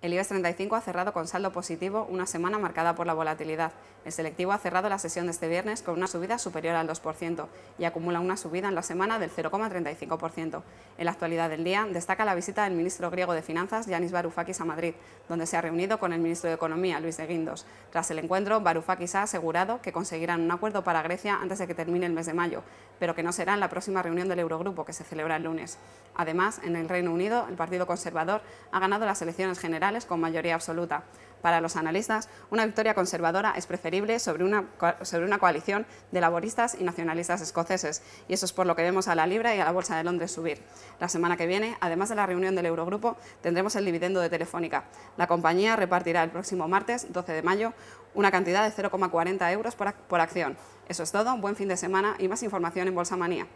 El IBEX 35 ha cerrado con saldo positivo una semana marcada por la volatilidad. El selectivo ha cerrado la sesión de este viernes con una subida superior al 2% y acumula una subida en la semana del 0,35%. En la actualidad del día destaca la visita del ministro griego de Finanzas, Yanis Varoufakis, a Madrid, donde se ha reunido con el ministro de Economía, Luis de Guindos. Tras el encuentro, Varoufakis ha asegurado que conseguirán un acuerdo para Grecia antes de que termine el mes de mayo, pero que no será en la próxima reunión del Eurogrupo que se celebra el lunes. Además, en el Reino Unido, el Partido Conservador ha ganado las elecciones generales con mayoría absoluta. Para los analistas, una victoria conservadora es preferible sobre una, coalición de laboristas y nacionalistas escoceses, y eso es por lo que vemos a la libra y a la bolsa de Londres subir. La semana que viene, además de la reunión del Eurogrupo, tendremos el dividendo de Telefónica. La compañía repartirá el próximo martes, 12 de mayo, una cantidad de 0,40 euros por, acción. Eso es todo, un buen fin de semana y más información en Bolsa Manía.